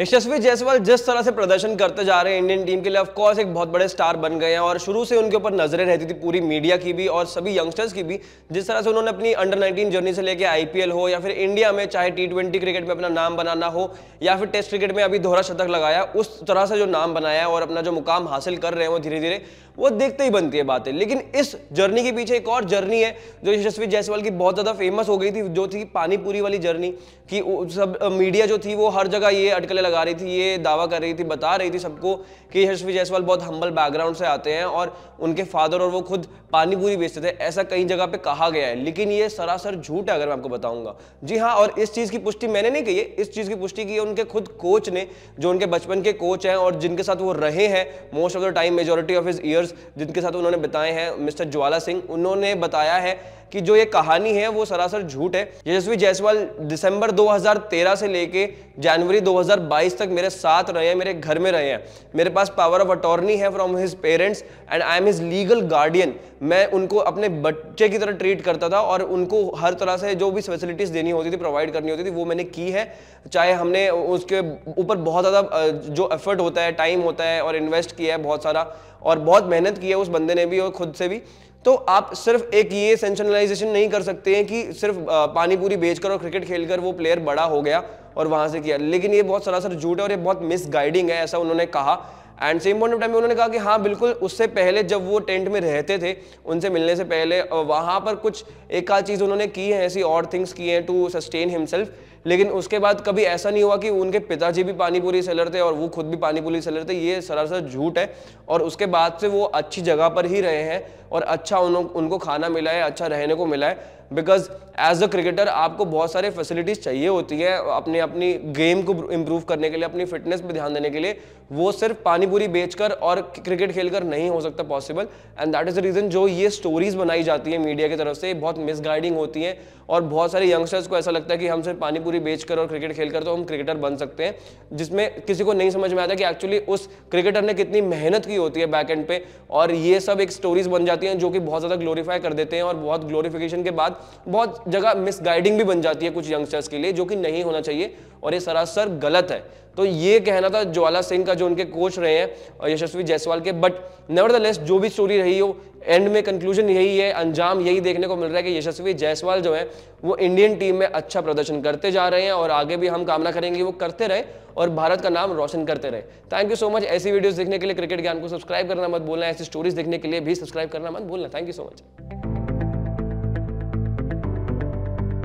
यशस्वी जायसवाल जिस तरह से प्रदर्शन करते जा रहे हैं इंडियन टीम के लिए ऑफ कोर्स एक बहुत बड़े स्टार बन गए हैं और शुरू से उनके ऊपर नजरें रहती थी पूरी मीडिया की भी और सभी यंगस्टर्स की भी जिस तरह से उन्होंने अपनी अंडर 19 जर्नी से लेकर आईपीएल हो या फिर इंडिया में चाहे टी क्रिकेट में अपना नाम बनाना हो या फिर टेस्ट क्रिकेट में अभी दोहरा शतक लगाया उस तरह से जो नाम बनाया और अपना जो मुकाम हासिल कर रहे हैं वो धीरे धीरे वो देखते ही बनती है बातें लेकिन इस जर्नी के पीछे एक और जर्नी है जो यशस्वी जायसवाल की बहुत ज़्यादा फेमस हो गई थी जो थी पानीपुरी वाली जर्नी की सब मीडिया जो थी वो हर जगह ये अटकल लगा रही थी ये दावा कर रही थी बता रही थी सबको कि यशस्वी जायसवाल बहुत हम्बल बैकग्राउंड से आते हैं और उनके फादर और वो खुद पानी पूरी बेचते थे ऐसा कई जगह पे कहा गया है लेकिन ये सरासर झूठ है अगर मैं आपको बताऊंगा जी हाँ और इस चीज़ की पुष्टि मैंने नहीं की है इस चीज़ की पुष्टि की है उनके खुद कोच ने जो उनके बचपन के कोच हैं और जिनके साथ वो रहे हैं most of the time majority of his years जिनके साथ उन्होंने बिताए हैं मिस्टर ज्वाला सिंह उन्होंने बताया है कि जो ये कहानी है वो सरासर झूठ है यशस्वी जायसवाल दिसंबर 2013 से लेके जनवरी 2022 तक मेरे साथ रहे हैं मेरे घर में रहे हैं मेरे पास पावर ऑफ अटॉर्नी है from his parents and I am his legal guardian मैं उनको अपने बच्चे की तरह ट्रीट करता था और उनको हर तरह से जो भी फैसिलिटीज़ देनी होती थी प्रोवाइड करनी होती थी वो मैंने की है चाहे हमने उसके ऊपर बहुत ज़्यादा जो एफर्ट होता है टाइम होता है और इन्वेस्ट किया है बहुत सारा और बहुत मेहनत की है उस बंदे ने भी और खुद से भी तो आप सिर्फ एक ये सेंशनलाइजेशन नहीं कर सकते हैं कि सिर्फ पानीपुरी बेचकर और क्रिकेट खेलकर वो प्लेयर बड़ा हो गया और वहां से किया लेकिन ये बहुत सरासर झूठ है और ये बहुत मिसगाइडिंग है ऐसा उन्होंने कहा and same point of time उन्होंने कहा कि हाँ बिल्कुल उससे पहले जब वो टेंट में रहते थे उनसे मिलने से पहले वहाँ पर कुछ एक आध चीज़ उन्होंने की है ऐसी और थिंग्स की हैं टू सस्टेन हिमसेल्फ लेकिन उसके बाद कभी ऐसा नहीं हुआ कि उनके पिताजी भी पानीपुरी सेलर थे और वो खुद भी पानीपुरी सेलर थे ये सरासर झूठ है और उसके बाद से वो अच्छी जगह पर ही रहे हैं और अच्छा उन, उनको खाना मिला है अच्छा रहने को मिला है बिकॉज एज अ क्रिकेटर आपको बहुत सारे फैसिलिटीज़ चाहिए होती है अपने अपनी गेम को इम्प्रूव करने के लिए अपनी फिटनेस पर ध्यान देने के लिए वो सिर्फ पानी पानीपुरी बेचकर और क्रिकेट खेलकर नहीं हो सकता possible and that is the reason जो ये स्टोरीज बनाई जाती है मीडिया की तरफ से बहुत मिसगाइडिंग होती है और बहुत सारे यंगस्टर्स को ऐसा लगता है कि हम सिर्फ पानीपुरी बेचकर और क्रिकेट खेलकर तो हम क्रिकेटर बन सकते हैं जिसमें किसी को नहीं समझ में आता कि एक्चुअली उस क्रिकेटर ने कितनी मेहनत की होती है बैक एंड पे और ये सब एक स्टोरीज बन जाती हैं जो कि बहुत ज़्यादा ग्लोरीफाई कर देते हैं और बहुत ग्लोरीफिकेशन के बाद बहुत जगह मिसगाइडिंग भी बन जाती है कुछ यंगस्टर्स के लिए जो कि नहीं होना चाहिए और ये सरासर गलत है तो ये कहना था ज्वाला सिंह का जो उनके कोच रहे हैं यशस्वी जायसवाल के बट नेवर जो भी स्टोरी रही हो एंड में कंक्लूजन यही है अंजाम यही देखने को मिल रहा है कि यशस्वी जायसवाल जो है वो इंडियन टीम में अच्छा प्रदर्शन करते जा रहे हैं और आगे भी हम कामना करेंगे वो करते रहे और भारत का नाम रोशन करते रहे थैंक यू सो मच ऐसी वीडियोस देखने के लिए क्रिकेट ज्ञान को सब्सक्राइब करना मत बोलना ऐसी स्टोरीज देखने के लिए भी सब्सक्राइब करना मत बोलना थैंक यू सो मच